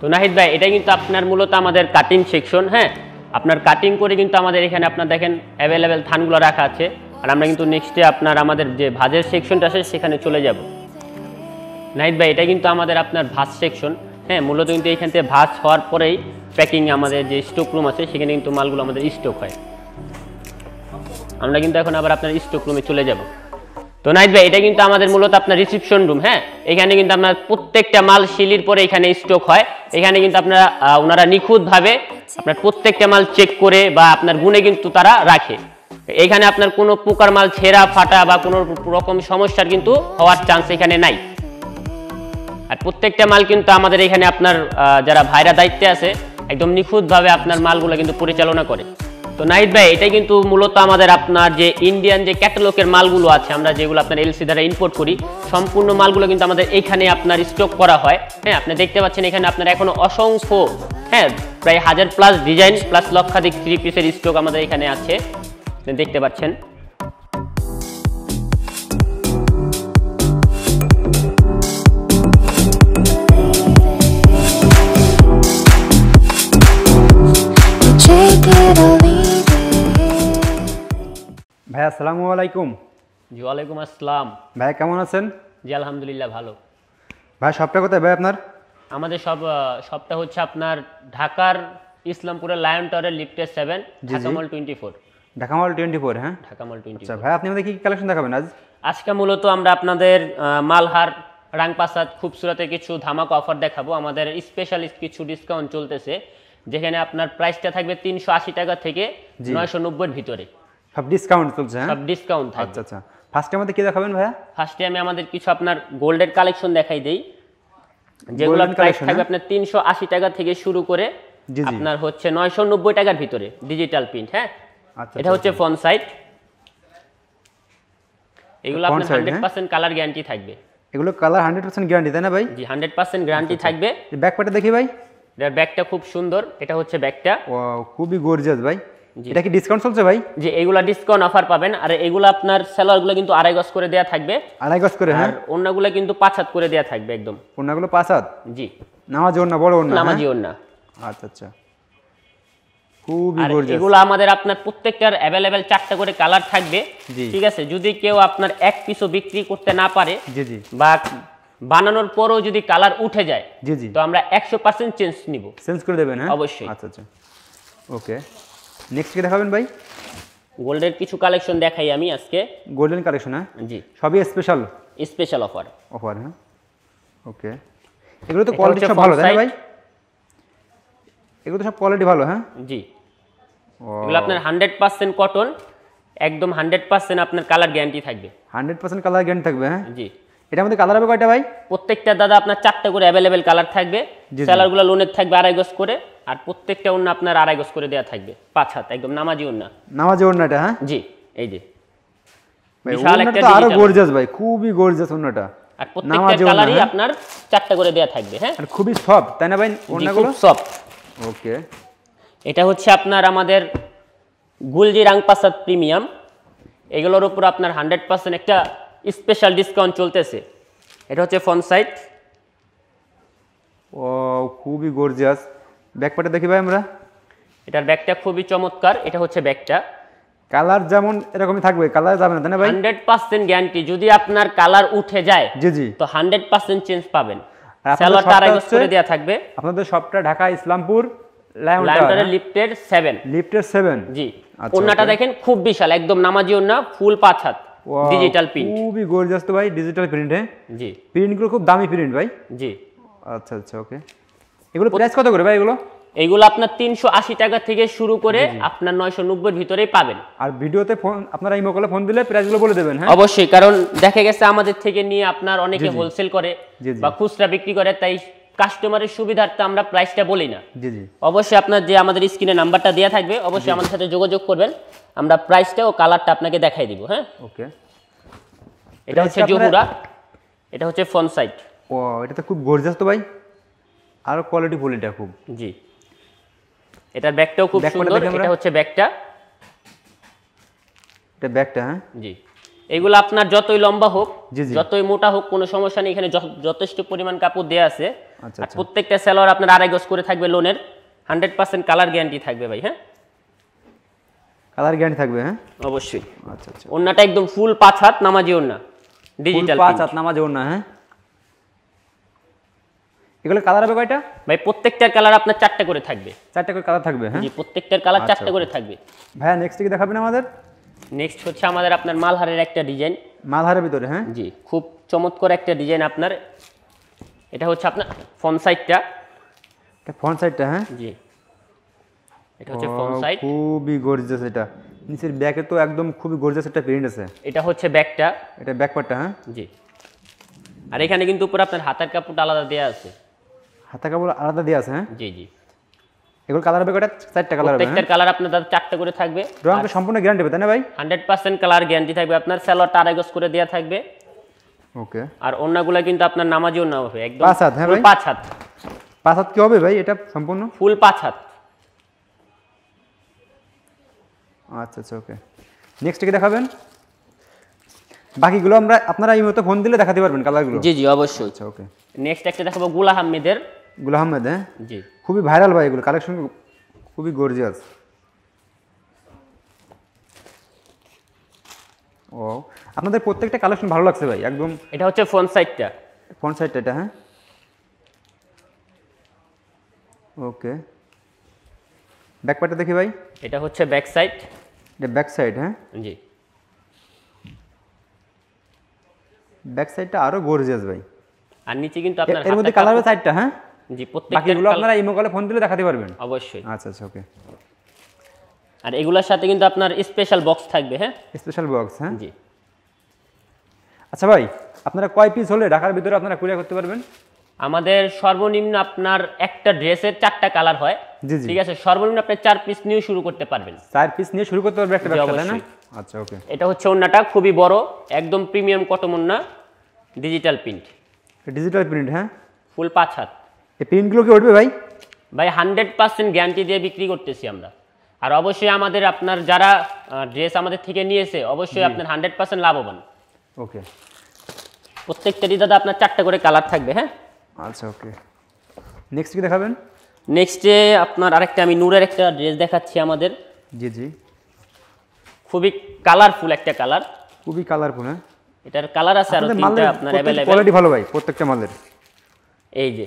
তো নাহিদ ভাই এটা কিন্তু আপনার মূলত আমাদের কাটিং সেকশন হ্যাঁ আপনার কাটিং করে কিন্তু আমাদের এখানে আপনার দেখেন অ্যাভেলেবেল থানগুলো রাখা আছে আর আমরা কিন্তু নেক্সটে আপনার আমাদের যে ভাজের সেকশনটা আছে সেখানে চলে যাব নাহিদ ভাই এটা কিন্তু আমাদের আপনার ভাজ সেকশন হ্যাঁ মূলত কিন্তু এইখান থেকে ভাজ হওয়ার পরেই প্যাকিং আমাদের যে স্টক রুম আছে সেখানে কিন্তু মালগুলো আমাদের স্টক হয় আমরা কিন্তু এখন আবার আপনার স্টক রুমে চলে যাবো তো নাইট ভাই এটা কিন্তু আমাদের মূলত আপনার রিসিপশন রুম হ্যাঁ এখানে কিন্তু আপনার প্রত্যেকটা মাল শিলির পরে এখানে স্টক হয় এখানে কিন্তু আপনারা ওনারা নিখুঁতভাবে আপনার প্রত্যেকটা মাল চেক করে বা আপনার গুণে কিন্তু তারা রাখে এখানে আপনার কোনো পোকার মাল ছেঁড়া ফাটা বা কোনো রকম সমস্যার কিন্তু হওয়ার চান্স এখানে নাই আর প্রত্যেকটা মাল কিন্তু আমাদের এখানে আপনার যারা ভাইরা দায়িত্বে আছে একদম নিখুঁতভাবে আপনার মালগুলো কিন্তু পরিচালনা করে তো নাহিদ ভাই এটাই কিন্তু মূলত আমাদের আপনার যে ইন্ডিয়ান যে ক্যাটালগের মালগুলো আছে আমরা যেগুলো আপনার এলসি দ্বারা ইম্পোর্ট করি সম্পূর্ণ মালগুলো কিন্তু আমাদের এখানে আপনার স্টক করা হয় হ্যাঁ আপনি দেখতে পাচ্ছেন এখানে আপনার এখনো অসংখ্য হ্যাঁ প্রায় হাজার প্লাস ডিজাইন প্লাস লক্ষাধিক থ্রি পিসের স্টক আমাদের এখানে আছে দেখতে পাচ্ছেন Take it off. ভাই আসসালামু আলাইকুম জি ওয়ালাইকুম আসসালাম ভাই কেমন আছেন জি আলহামদুলিল্লাহ ভালো ভাই সবটা কোথায় ভাই আপনার আমাদের সব সবটা হচ্ছে আপনার ঢাকার ইসলামপুরের লায়ন টাওয়ারের লিফটে seven Dhaka Mall twenty four Dhaka Mall twenty four হ্যাঁ ঢাকামল টোয়েন্টি ফোর ভাই আপনি আমাদের কী কালেকশন দেখাবেন আজ আজকে মূলত আমরা আপনাদের মালহার রাংপাসাদ খুবসুরাতে কিছু ধামাক অফার দেখাবো আমাদের স্পেশাল কিছু ডিসকাউন্ট চলতেছে যেখানে আপনার প্রাইসটা থাকবে তিনশো আশি টাকা থেকে নয়শো নব্বইয়ের ভিতরে সব ডিসকাউন্ট চলছে হ্যাঁ সব ডিসকাউন্ট থাকবে আচ্ছা আচ্ছা ফার্স্টে আমাদের কি দেখাবেন ভাইয়া ফার্স্টে আমি আমাদের কিছু আপনার গোল্ডের কালেকশন দেখাই দেই যেগুলো প্রাইস থাকবে হ্যাঁ? আপনার 380 টাকা থেকে শুরু করে আপনার হচ্ছে 990 টাকার ভিতরে ডিজিটাল প্রিন্ট হ্যাঁ আচ্ছা এটা আচ্ছা, হচ্ছে ফন আচ্ছা। সাইট এগুলো আপনার 100% কালার গ্যারান্টি থাকবে এগুলো কালার 100% গ্যারান্টি তাই না ভাই জি 100% গ্যারান্টি আচ্ছা, থাকবে ব্যাকপ্যাটা দেখি ভাই এর ব্যাকটা খুব সুন্দর এটা হচ্ছে ব্যাকটা ওয়াও খুবই গর্জিয়াস ভাই এটা কি ডিসকাউন্ট চলছে ভাই জি এগুলা ডিসকাউন্ট অফার পাবেন আর এগুলা আপনার সেলারগুলো কিন্তু আড়াই গজ করে দেয়া থাকবে আড়াই গজ করে হ্যাঁ অন্যগুলো কিন্তু পাঁচ হাত করে দেয়া থাকবে একদম অন্যগুলো পাঁচ হাত জি নামাজি ওন্না বড় ওন্না হ্যাঁ? নামাজি ওন্না আচ্ছা আচ্ছা এগুলো আমাদের আপনার প্রত্যেকটার অ্যাভেলেবেল চারটা করে কালার থাকবে ঠিক আছে যদি কেউ আপনার এক বিক্রি করতে না পারে বা বানানোর যদি কালার উঠে যায় তো আমরা একশো পার্সেন্ট চেঞ্জ চেঞ্জ করে দেবেন হ্যাঁ? অবশ্যই আচ্ছা আচ্ছা ওকে নেক্সট কি দেখাবেন ভাই গোল্ডের কিছু কালেকশন দেখাই আমি আজকে গোল্ডেন কালেকশন হ্যাঁ জি সবই স্পেশাল স্পেশাল অফার অফার হ্যাঁ ওকে এগুলো তো কোয়ালিটি সব ভালো তাই ভাই এগুলো তো সব কোয়ালিটি ভালো হ্যাঁ জি এগুলো আপনার হান্ড্রেড পার্সেন্ট কটন একদম হান্ড্রেড পার্সেন্ট আপনার কালার গ্যারান্টি থাকবে হান্ড্রেড পার্সেন্ট কালার গ্যারান্টি থাকবে হ্যাঁ জি এটার মধ্যে কালার হবে কয়টা ভাই প্রত্যেকটা দাদা আপনার চারটা করে অ্যাভেলেবেল কালার থাকবে সেলারগুলো লোনের থাকবে আড়াই গজ করে আর প্রত্যেকটা অন্য আপনার আড়াই গজ করে দেওয়া থাকবে পাঁচ হাত একদম নামাজি অন্য নামাজি অন্যটা হ্যাঁ জি এই যে বিশাল একটা গর্জিয়াস ভাই খুবই গর্জিয়াস আর প্রত্যেকটা কালারই হ্যাঁ? আপনার করে দেয়া থাকবে হ্যাঁ আর খুবই সফট তাই না ভাই সফট ওকে এটা হচ্ছে আপনার আমাদের গুলজি রাংপাসাদ প্রিমিয়াম এগুলোর উপর আপনার হান্ড্রেড পার্সেন্ট একটা স্পেশাল ডিসকাউন্ট চলতেছে এটা হচ্ছে ফন সাইট ও খুবই গর্জিয়াস ব্যাকপ্যাটটা দেখি ভাই আমরা এটার ব্যাগটা খুবই চমৎকার এটা হচ্ছে ব্যাগটা কালার যেমন এরকমই থাকবে কালার যাবে না তাই না ভাই 100% গ্যারান্টি যদি আপনার কালার উঠে যায় জি জি তো 100% চেঞ্জ পাবেন সেলরটা আরাইজ করে দেয়া থাকবে আপনাদের সবটা ঢাকা ইসলামপুর লায়নটারের লিফটের 7 লিফটের 7 জি আচ্ছা, ওন্নাটা দেখেন খুব বিশাল একদম নামাজি ওন্না ফুল পাঁচ ডিজিটাল প্রিন্ট খুবই গর্জিয়াস তো ভাই ডিজিটাল প্রিন্ট হ্যাঁ জি প্রিন্ট গুলো খুব দামি প্রিন্ট ভাই জি আচ্ছা আচ্ছা ওকে এগুলো প্রাইস কত করে ভাই এগুলো এগুলো আপনার 380 টাকা থেকে শুরু করে আপনার 990 এর ভিতরেই পাবেন আর ভিডিওতে ফোন আপনারা এই কলে ফোন দিলে প্রাইস গুলো বলে দেবেন হ্যাঁ অবশ্যই কারণ দেখা গেছে আমাদের থেকে নিয়ে আপনার অনেকে হোলসেল করে বা খুচরা বিক্রি করে তাই কাস্টমারের সুবিধার্থে আমরা প্রাইসটা বলি না জি জি অবশ্যই আপনার যে আমাদের স্ক্রিনে নাম্বারটা দেওয়া থাকবে অবশ্যই আমাদের সাথে যোগাযোগ করবেন আমরা প্রাইসটা ও কালারটা আপনাকে দেখাই দিব হ্যাঁ ওকে এটা হচ্ছে জহুরা এটা হচ্ছে ফন সাইট ও এটা তো খুব গর্জাস তো ভাই আর কোয়ালিটি ফুল এটা খুব জি এটার ব্যাগটাও খুব সুন্দর এটা হচ্ছে ব্যাগটা এটা ব্যাগটা হ্যাঁ জি এগুলো আপনার যতই লম্বা হোক যতই মোটা হোক কোনো সমস্যা নেই এখানে যথেষ্ট পরিমাণ কাপড় দেওয়া আছে আচ্ছা, আর আচ্ছা। প্রত্যেকটা সেলার আপনার আড়াই গজ করে থাকবে লোনের হান্ড্রেড পার্সেন্ট কালার গ্যারান্টি থাকবে ভাই হ্যাঁ কালার গ্যারান্টি থাকবে হ্যাঁ অবশ্যই আচ্ছা আচ্ছা ওন্নাটা একদম ফুল পাঁচ হাত নামাজি ওন্না ডিজিটাল পাঁচ হাত নামাজি ওন্না হ্যাঁ এগুলো কালার হবে কয়টা ভাই প্রত্যেকটার কালার আপনার চারটা করে থাকবে চারটা করে কালার থাকবে হ্যাঁ জি প্রত্যেকটার কালার আচ্ছা, চারটা করে থাকবে ভাইয়া নেক্সট কি দেখাবেন আমাদের নেক্সট হচ্ছে আমাদের আপনার মালহারের একটা ডিজাইন মালহারের ভিতরে হ্যাঁ জি খুব চমৎকার একটা ডিজাইন আপনার এটা হচ্ছে আপনার ফ্রন্ট সাইডটা এটা ফন সাইডটা হ্যাঁ জি এটা হচ্ছে ফ্রন্ট সাইড খুবই গর্জিয়াস এটা নিচের ব্যাকে তো একদম খুবই গর্জিয়াস একটা প্রিন্ট আছে এটা হচ্ছে ব্যাকটা এটা ব্যাক পার্টটা হ্যাঁ জি আর এখানে কিন্তু উপরে আপনার হাতের কাপড়টা আলাদা দেওয়া আছে হাতের কাপড় আলাদা দেওয়া আছে হ্যাঁ জি জি এগুলো কালার হবে কয়টা চারটা কালার হবে প্রত্যেকটার কালার হ্যাঁ? আপনার দাদা চারটা করে থাকবে রংটা সম্পূর্ণ গ্যারান্টি হবে তাই না ভাই 100% কালার গ্যারান্টি থাকবে আপনার সেলোয়ারটা আড়াই করে দেয়া থাকবে ওকে আর অন্যগুলো কিন্তু আপনার নামাজিও না হবে একদম পাঁচ হাত হ্যাঁ ভাই পাঁচ হাত পাঁচ হাত কি হবে ভাই এটা সম্পূর্ণ ফুল পাঁচ হাত আচ্ছা আচ্ছা ওকে নেক্সট কি দেখাবেন বাকিগুলো আমরা আপনারা এই মতো ফোন দিলে দেখাতে পারবেন কালারগুলো জি জি অবশ্যই আচ্ছা ওকে নেক্সট একটা দেখাবো গুলা আহমেদের গুল আহমেদ হ্যাঁ জি খুবই ভাইরাল ভাই এগুলো কালেকশন খুবই গর্জিয়াস ও আপনাদের প্রত্যেকটা কালেকশন ভালো লাগছে ভাই একদম এটা হচ্ছে ফোন সাইটটা ফোন সাইটটা এটা হ্যাঁ ওকে ব্যাকপ্যাটটা দেখি ভাই এটা হচ্ছে ব্যাক সাইড এটা ব্যাক সাইড হ্যাঁ জি ব্যাক সাইডটা আরো গর্জিয়াস ভাই আর নিচে কিন্তু আপনার এর মধ্যে কালার আছে সাইডটা হ্যাঁ জি প্রত্যেক আপনারা ইমো কলে ফোন দিলে দেখাতে পারবেন অবশ্যই আচ্ছা আচ্ছা ওকে আর এগুলোর সাথে কিন্তু আপনার স্পেশাল বক্স থাকবে হ্যাঁ স্পেশাল বক্স হ্যাঁ জি আচ্ছা ভাই আপনারা কয় পিস হলে ঢাকার ভিতরে আপনারা কুরিয়ার করতে পারবেন আমাদের সর্বনিম্ন আপনার একটা ড্রেসের চারটা কালার হয় ঠিক আছে সর্বনিম্ন আপনি চার পিস নিয়ে শুরু করতে পারবেন চার পিস নিয়ে শুরু করতে পারবেন একটা ব্যবসা তাই না আচ্ছা ওকে এটা হচ্ছে ওন্নাটা খুবই বড় একদম প্রিমিয়াম কটন ওন্না ডিজিটাল প্রিন্ট ডিজিটাল প্রিন্ট হ্যাঁ ফুল পাঁচ হাত এই পেনগুলো কি উঠবে ভাই ভাই হান্ড্রেড পার্সেন্ট গ্যারান্টি দিয়ে বিক্রি করতেছি আমরা আর অবশ্যই আমাদের আপনার যারা ড্রেস আমাদের থেকে নিয়েছে অবশ্যই আপনার হান্ড্রেড পার্সেন্ট লাভবান ওকে প্রত্যেকটারই দাদা আপনার চারটা করে কালার থাকবে হ্যাঁ আচ্ছা ওকে নেক্সট কি দেখাবেন নেক্সটে আপনার আরেকটা আমি নূরের একটা ড্রেস দেখাচ্ছি আমাদের জি জি খুবই কালারফুল একটা কালার খুবই কালারফুল হ্যাঁ এটার কালার আছে আর তিনটা আপনার অ্যাভেলেবল কোয়ালিটি ভালো ভাই প্রত্যেকটা মালের এই যে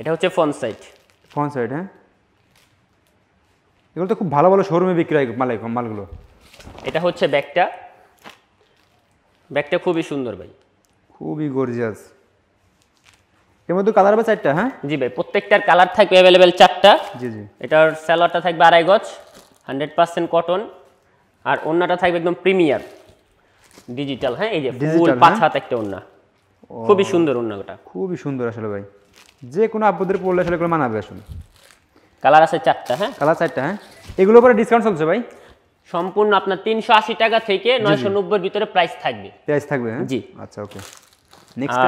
এটা হচ্ছে ফন সাইট ফন সাইট হ্যাঁ এগুলো তো খুব ভালো ভালো শোরুমে বিক্রয় মালাই মালগুলো এটা হচ্ছে ব্যাগটা ব্যাগটা খুবই সুন্দর ভাই খুবই গর্জিয়াস এর মধ্যে কালার হবে চারটা হ্যাঁ জি ভাই প্রত্যেকটার কালার থাকবে অ্যাভেলেবেল চারটা জি জি এটার স্যালোয়ারটা থাকবে আড়াই গজ হান্ড্রেড পার্সেন্ট কটন আর অন্যটা থাকবে একদম প্রিমিয়ার ডিজিটাল হ্যাঁ এই যে ফুল হ্যাঁ? পাঁচ হাত একটা ওন্না খুবই সুন্দর ওটা খুবই সুন্দর আসলে ভাই যে কোনো আপদের পড়লে সেগুলো মানাবে আসুন কালার আছে চারটা হ্যাঁ কালার চারটা হ্যাঁ এগুলো পরে ডিসকাউন্ট চলছে ভাই সম্পূর্ণ আপনার তিনশো আশি টাকা থেকে নয়শো নব্বই ভিতরে প্রাইস থাকবে প্রাইস থাকবে হ্যাঁ? জি আচ্ছা ওকে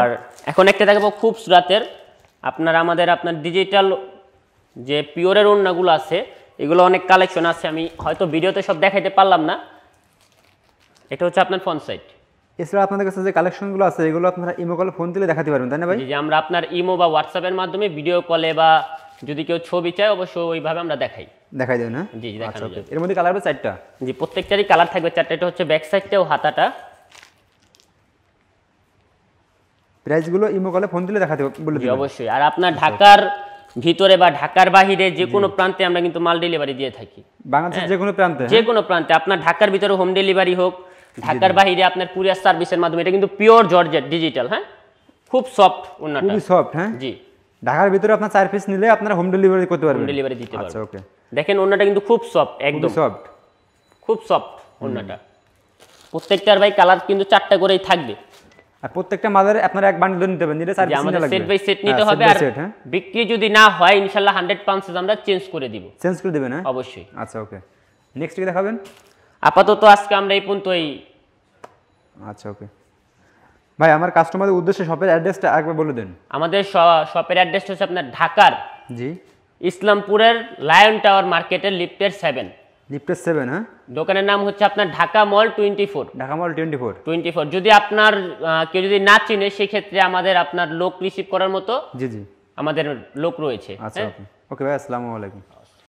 আর এখন একটা দেখাবো খুব সুরাতের আপনার আমাদের আপনার ডিজিটাল যে পিওরের ওড়নাগুলো আছে এগুলো অনেক কালেকশন আছে আমি হয়তো ভিডিওতে সব দেখাইতে পারলাম না এটা হচ্ছে আপনার ফ্রন্ট সাইড এছাড়া আপনাদের কাছে যে কালেকশনগুলো আছে এগুলো আপনারা ইমো কলে ফোন দিলে দেখাতে পারবেন তাই না ভাই যে আমরা আপনার ইমো বা হোয়াটসঅ্যাপের মাধ্যমে ভিডিও কলে বা যদি কেউ ছবি চায় অবশ্যই ওইভাবে আমরা দেখাই দেখাই দেবেন না হ্যাঁ? জি দেখানো আচ্ছা, এর মধ্যে কালার হবে চারটা জি প্রত্যেকটারই কালার থাকবে চারটা এটা হচ্ছে ব্যাক সাইডটা ও হাতাটা প্রাইসগুলো ইমো কলে ফোন দিলে দেখাতে বলে দিই অবশ্যই আর আপনার আচ্ছা। ঢাকার ভিতরে বা ঢাকার বাহিরে যে কোনো প্রান্তে আমরা কিন্তু মাল ডেলিভারি দিয়ে থাকি বাংলাদেশের হ্যাঁ। যে কোনো প্রান্তে হ্যাঁ? যে কোনো প্রান্তে আপনার ঢাকার ভিতরে হোম ডেলিভারি হোক ঢাকার বাইরে আপনার কুরিয়ার সার্ভিসের মাধ্যমে এটা কিন্তু পিওর জর্জেট ডিজিটাল হ্যাঁ খুব সফট উন্নত খুব সফট হ্যাঁ জি ঢাকার ভিতরে আপনার চার পিস নিলে আপনারা হোম ডেলিভারি করতে পারবেন হোম ডেলিভারি দিতে আচ্ছা, পারবেন আচ্ছা ওকে দেখেন ওন্নাটা কিন্তু খুব সফট একদম সফট খুব সফট ওন্নাটা প্রত্যেকটার ভাই কালার কিন্তু চারটা করেই থাকবে আর প্রত্যেকটা মাদারে আপনারা এক বান্ডেল নিতে পারবেন নিলে সার্ভিস হ্যাঁ, নিতে আমাদের সেট বাই সেট নিতে হবে আর হ্যাঁ। বিক্রি যদি না হয় ইনশাআল্লাহ 100 পাউন্ডস আমরা চেঞ্জ করে দিব চেঞ্জ করে দিবেন হ্যাঁ অবশ্যই আচ্ছা ওকে নেক্সট কি দেখাবেন আপাতত আজকে আমরা এই পর্যন্তই আচ্ছা ওকে ভাই আমার কাস্টমারদের উদ্দেশ্যে শপের অ্যাড্রেসটা একবার বলে দেন আমাদের শপের অ্যাড্রেসটা হচ্ছে আপনার ঢাকার জি ইসলামপুরের লায়ন টাওয়ার মার্কেটের লিফটের সেভেন লিফটের সেভেন হ্যাঁ দোকানের নাম হচ্ছে আপনার Dhaka Mall twenty four Dhaka Mall twenty four twenty four যদি আপনার কেউ যদি না চিনে সেক্ষেত্রে আমাদের আপনার লোক রিসিভ করার মতো জি জি আমাদের লোক রয়েছে আচ্ছা ওকে হ্যাঁ? ভাই আসসালামু আলাইকুম